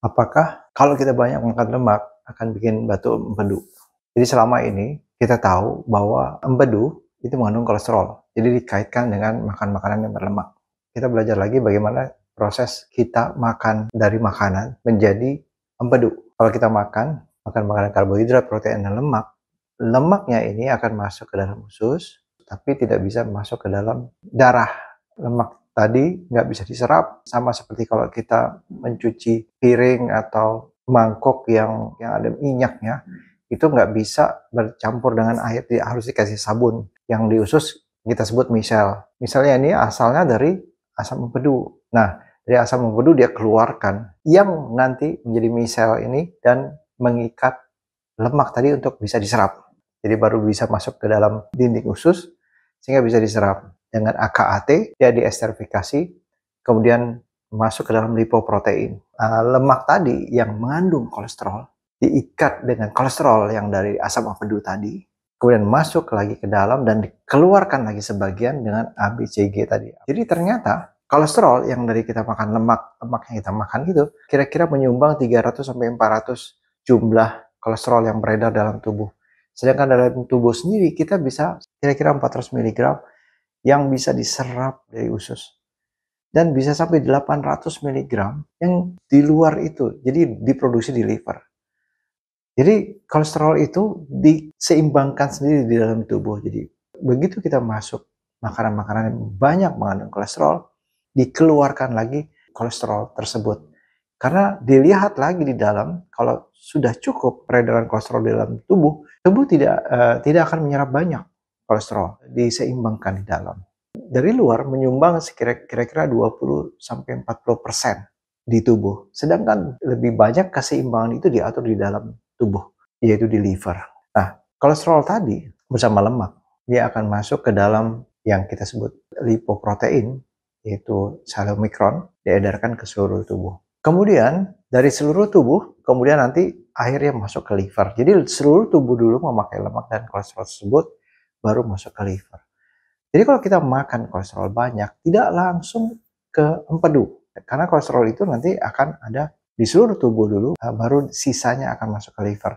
apakah kalau kita banyak makan lemak akan bikin batu empedu. Jadi selama ini kita tahu bahwa empedu itu mengandung kolesterol. Jadi dikaitkan dengan makan makanan yang berlemak. Kita belajar lagi bagaimana proses kita makan dari makanan menjadi empedu. Kalau kita makan, makan makanan karbohidrat, protein, dan lemak, lemaknya ini akan masuk ke dalam usus, tapi tidak bisa masuk ke dalam darah. Lemak tadi nggak bisa diserap sama seperti kalau kita mencuci piring atau mangkok yang yang ada minyaknya itu nggak bisa bercampur dengan air dia harus dikasih sabun yang diusus kita sebut misel. misalnya ini asalnya dari asam empedu nah dari asam empedu dia keluarkan yang nanti menjadi misel ini dan mengikat lemak tadi untuk bisa diserap jadi baru bisa masuk ke dalam dinding usus sehingga bisa diserap dengan AKAT dia diesterifikasi kemudian masuk ke dalam lipoprotein. Uh, lemak tadi yang mengandung kolesterol diikat dengan kolesterol yang dari asam avedu tadi, kemudian masuk lagi ke dalam dan dikeluarkan lagi sebagian dengan ABCG tadi. Jadi ternyata kolesterol yang dari kita makan lemak, lemak yang kita makan itu kira-kira menyumbang 300 sampai 400 jumlah kolesterol yang beredar dalam tubuh. Sedangkan dalam tubuh sendiri kita bisa kira-kira 400 miligram yang bisa diserap dari usus dan bisa sampai 800 mg yang di luar itu jadi diproduksi di liver jadi kolesterol itu diseimbangkan sendiri di dalam tubuh jadi begitu kita masuk makanan-makanan yang banyak mengandung kolesterol dikeluarkan lagi kolesterol tersebut karena dilihat lagi di dalam, kalau sudah cukup peredaran kolesterol di dalam tubuh, tubuh tidak uh, tidak akan menyerap banyak kolesterol, diseimbangkan di dalam. Dari luar menyumbang kira-kira 20 sampai 40 persen di tubuh. Sedangkan lebih banyak keseimbangan itu diatur di dalam tubuh, yaitu di liver. Nah, kolesterol tadi bersama lemak, dia akan masuk ke dalam yang kita sebut lipoprotein, yaitu salomikron, diedarkan ke seluruh tubuh. Kemudian dari seluruh tubuh, kemudian nanti akhirnya masuk ke liver. Jadi seluruh tubuh dulu memakai lemak dan kolesterol tersebut baru masuk ke liver. Jadi kalau kita makan kolesterol banyak, tidak langsung ke empedu. Karena kolesterol itu nanti akan ada di seluruh tubuh dulu, eh, baru sisanya akan masuk ke liver.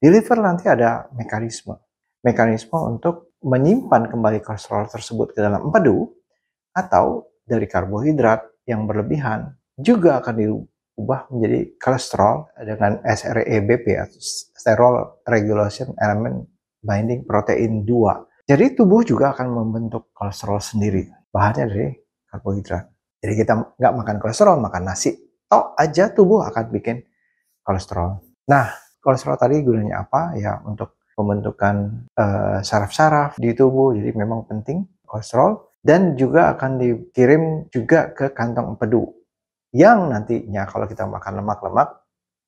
Di liver nanti ada mekanisme. Mekanisme untuk menyimpan kembali kolesterol tersebut ke dalam empedu, atau dari karbohidrat yang berlebihan, juga akan diubah menjadi kolesterol dengan SREBP, atau Sterol Regulation Element binding protein 2. Jadi tubuh juga akan membentuk kolesterol sendiri. Bahannya dari karbohidrat. Jadi kita nggak makan kolesterol, makan nasi. Tok aja tubuh akan bikin kolesterol. Nah, kolesterol tadi gunanya apa? Ya untuk pembentukan eh, saraf-saraf uh, di tubuh. Jadi memang penting kolesterol. Dan juga akan dikirim juga ke kantong empedu. Yang nantinya kalau kita makan lemak-lemak,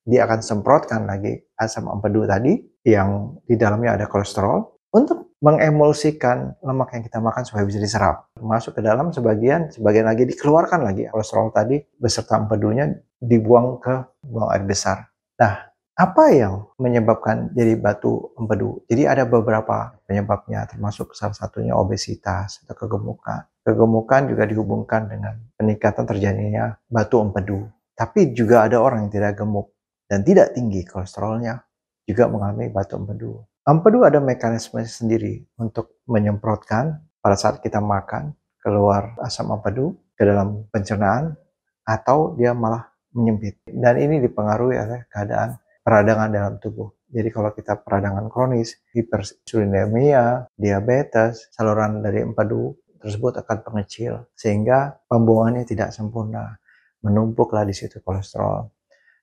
dia akan semprotkan lagi asam empedu tadi yang di dalamnya ada kolesterol untuk mengemulsikan lemak yang kita makan supaya bisa diserap. Masuk ke dalam sebagian, sebagian lagi dikeluarkan lagi kolesterol tadi beserta empedunya dibuang ke buang air besar. Nah, apa yang menyebabkan jadi batu empedu? Jadi ada beberapa penyebabnya, termasuk salah satunya obesitas atau kegemukan. Kegemukan juga dihubungkan dengan peningkatan terjadinya batu empedu. Tapi juga ada orang yang tidak gemuk dan tidak tinggi kolesterolnya, juga mengalami batuk empedu. Empedu ada mekanisme sendiri untuk menyemprotkan pada saat kita makan keluar asam empedu ke dalam pencernaan atau dia malah menyempit. Dan ini dipengaruhi oleh keadaan peradangan dalam tubuh. Jadi kalau kita peradangan kronis, hipersulinemia, diabetes, saluran dari empedu tersebut akan pengecil sehingga pembuangannya tidak sempurna. Menumpuklah di situ kolesterol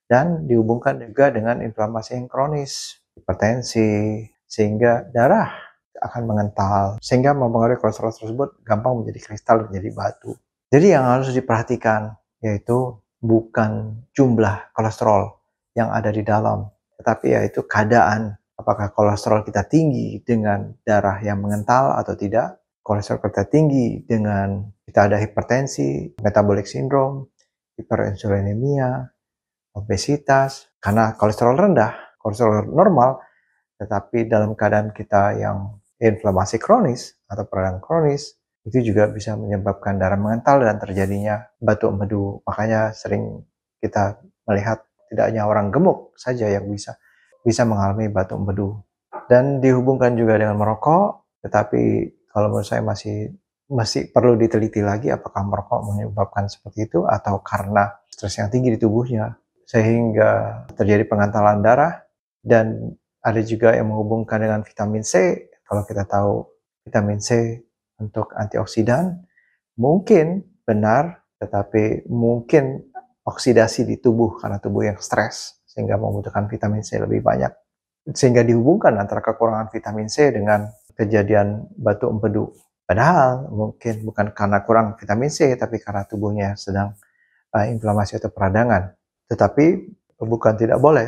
dan dihubungkan juga dengan inflamasi yang kronis, hipertensi, sehingga darah akan mengental, sehingga mempengaruhi kolesterol tersebut gampang menjadi kristal, menjadi batu. Jadi yang harus diperhatikan yaitu bukan jumlah kolesterol yang ada di dalam, tetapi yaitu keadaan apakah kolesterol kita tinggi dengan darah yang mengental atau tidak, kolesterol kita tinggi dengan kita ada hipertensi, metabolic syndrome, hiperinsulinemia, obesitas, karena kolesterol rendah, kolesterol normal, tetapi dalam keadaan kita yang inflamasi kronis atau peradangan kronis, itu juga bisa menyebabkan darah mengental dan terjadinya batu empedu. Makanya sering kita melihat tidak hanya orang gemuk saja yang bisa bisa mengalami batu empedu. Dan dihubungkan juga dengan merokok, tetapi kalau menurut saya masih masih perlu diteliti lagi apakah merokok menyebabkan seperti itu atau karena stres yang tinggi di tubuhnya sehingga terjadi pengantalan darah dan ada juga yang menghubungkan dengan vitamin C. Kalau kita tahu vitamin C untuk antioksidan, mungkin benar, tetapi mungkin oksidasi di tubuh karena tubuh yang stres sehingga membutuhkan vitamin C lebih banyak. Sehingga dihubungkan antara kekurangan vitamin C dengan kejadian batu empedu. Padahal mungkin bukan karena kurang vitamin C, tapi karena tubuhnya sedang uh, inflamasi atau peradangan. Tetapi bukan tidak boleh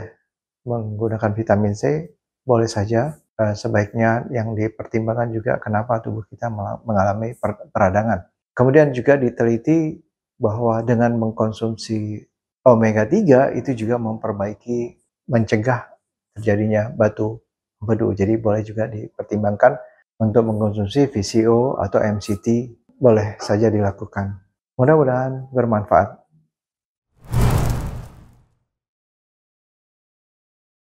menggunakan vitamin C, boleh saja eh, sebaiknya yang dipertimbangkan juga kenapa tubuh kita mengalami peradangan. Kemudian juga diteliti bahwa dengan mengkonsumsi omega 3 itu juga memperbaiki mencegah terjadinya batu empedu. Jadi boleh juga dipertimbangkan untuk mengkonsumsi VCO atau MCT boleh saja dilakukan. Mudah-mudahan bermanfaat.